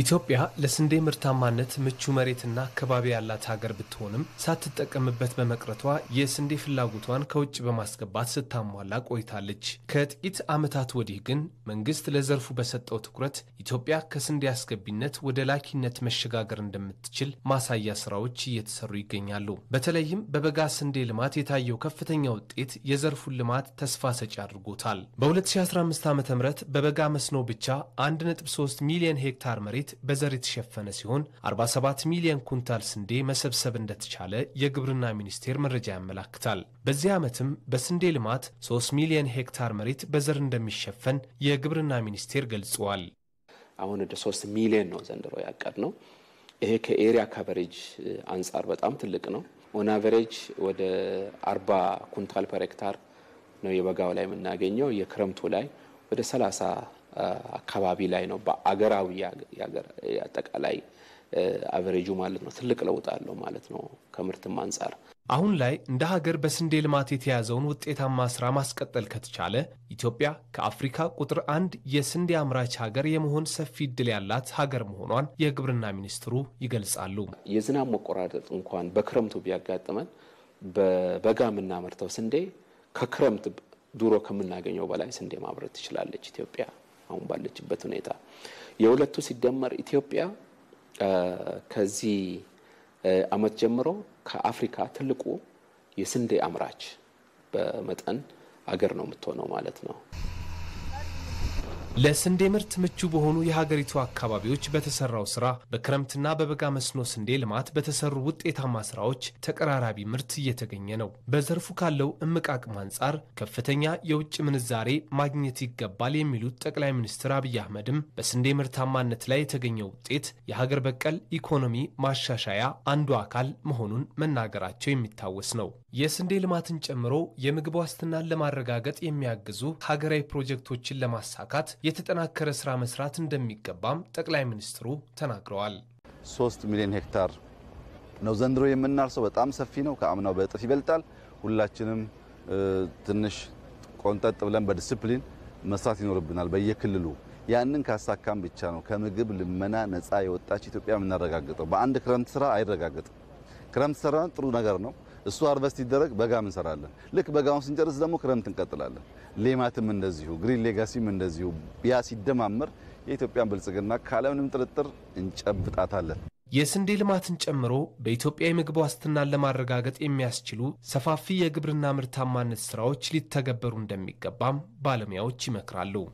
ኢትዮጵያ ለስንዴ ምርታማነት ምቹ መሬትና አካባቢ ያላት ሀገር ብትሆንም ሳትጠቀምበት በመቅረቷ የስንዴ ፍላጎቷን ከውጭ በማስገባት ስታሟላ ቆይታለች። ከጥቂት ዓመታት ወዲህ ግን መንግስት ለዘርፉ በሰጠው ትኩረት ኢትዮጵያ ከስንዴ አስገቢነት ወደ ላኪነት መሸጋገር እንደምትችል ማሳያ ስራዎች እየተሰሩ ይገኛሉ። በተለይም በበጋ ስንዴ ልማት የታየው ከፍተኛ ውጤት የዘርፉን ልማት ተስፋ ሰጪ አድርጎታል። በ2015 ዓ ም በበጋ መስኖ ብቻ 1.3 ሚሊዮን ሄክታር መሬት መሬት በዘር የተሸፈነ ሲሆን 47 ሚሊዮን ኩንታል ስንዴ መሰብሰብ እንደተቻለ የግብርና ሚኒስቴር መረጃ ያመላክታል። በዚህ ዓመትም በስንዴ ልማት 3 ሚሊዮን ሄክታር መሬት በዘር እንደሚሸፈን የግብርና ሚኒስቴር ገልጸዋል። አሁን ወደ 3 ሚሊዮን ነው ዘንድሮ ያቀድ ነው። ይሄ ከኤሪያ ካቨሬጅ አንጻር በጣም ትልቅ ነው። ኦን አቨሬጅ ወደ 40 ኩንታል ፐር ሄክታር ነው የበጋው ላይ የምናገኘው። የክረምቱ ላይ ወደ 30 አካባቢ ላይ ነው። በአገራዊ አጠቃላይ አቨሬጁ ማለት ነው ትልቅ ለውጥ አለው ማለት ነው ከምርትም አንጻር። አሁን ላይ እንደ ሀገር በስንዴ ልማት የተያዘውን ውጤታማ ስራ ማስቀጠል ከተቻለ ኢትዮጵያ ከአፍሪካ ቁጥር አንድ የስንዴ አምራች ሀገር የመሆን ሰፊ እድል ያላት ሀገር መሆኗን የግብርና ሚኒስትሩ ይገልጻሉ። የዝናብ መቆራረጥ እንኳን በክረምቱ ቢያጋጥመን በበጋ የምናመርተው ስንዴ ከክረምት ድሮ ከምናገኘው በላይ ስንዴ ማምረት ትችላለች ኢትዮጵያ። አሁን ባለችበት ሁኔታ የሁለቱ ሲደመር ኢትዮጵያ ከዚህ አመት ጀምሮ ከአፍሪካ ትልቁ የስንዴ አምራች በመጠን አገር ነው የምትሆነው ማለት ነው። ለስንዴ ምርት ምቹ በሆኑ የሀገሪቱ አካባቢዎች በተሰራው ስራ በክረምትና በበጋ መስኖ ስንዴ ልማት በተሰሩ ውጤታማ ስራዎች ተቀራራቢ ምርት እየተገኘ ነው። በዘርፉ ካለው እምቅ አቅም አንጻር ከፍተኛ የውጭ ምንዛሬ ማግኘት ይገባል የሚሉት ጠቅላይ ሚኒስትር አብይ አህመድም በስንዴ ምርታማነት ላይ የተገኘው ውጤት የሀገር በቀል ኢኮኖሚ ማሻሻያ አንዱ አካል መሆኑን መናገራቸው የሚታወስ ነው። የስንዴ ልማትን ጨምሮ የምግብ ዋስትናን ለማረጋገጥ የሚያግዙ ሀገራዊ ፕሮጀክቶችን ለማሳካት የተጠናከረ ስራ መስራት እንደሚገባም ጠቅላይ ሚኒስትሩ ተናግረዋል። ሶስት ሚሊዮን ሄክታር ነው ዘንድሮ የምናርሰው። በጣም ሰፊ ነው። ከአምናው በእጥፍ ይበልጣል። ሁላችንም ትንሽ ቆንጠጥ ብለን በዲስፕሊን መስራት ይኖርብናል በየክልሉ ያንን ካሳካም ብቻ ነው ከምግብ ልመና ነፃ የወጣች ኢትዮጵያ የምናረጋግጠው። በአንድ ክረምት ስራ አይረጋግጥም። ክረምት ስራ ጥሩ ነገር ነው። እሱ አርቨስት ይደረግ፣ በጋም እንሰራለን። ልክ በጋውን ስንጨርስ ደግሞ ክረምት እንቀጥላለን። ሌማትም እንደዚሁ፣ ግሪን ሌጋሲም እንደዚሁ። ያ ሲደማመር የኢትዮጵያን ብልጽግና ካለምንም ጥርጥር እንጨብጣታለን። የስንዴ ልማትን ጨምሮ በኢትዮጵያ የምግብ ዋስትናን ለማረጋገጥ የሚያስችሉ ሰፋፊ የግብርና ምርታማነት ስራዎች ሊተገበሩ እንደሚገባም ባለሙያዎች ይመክራሉ።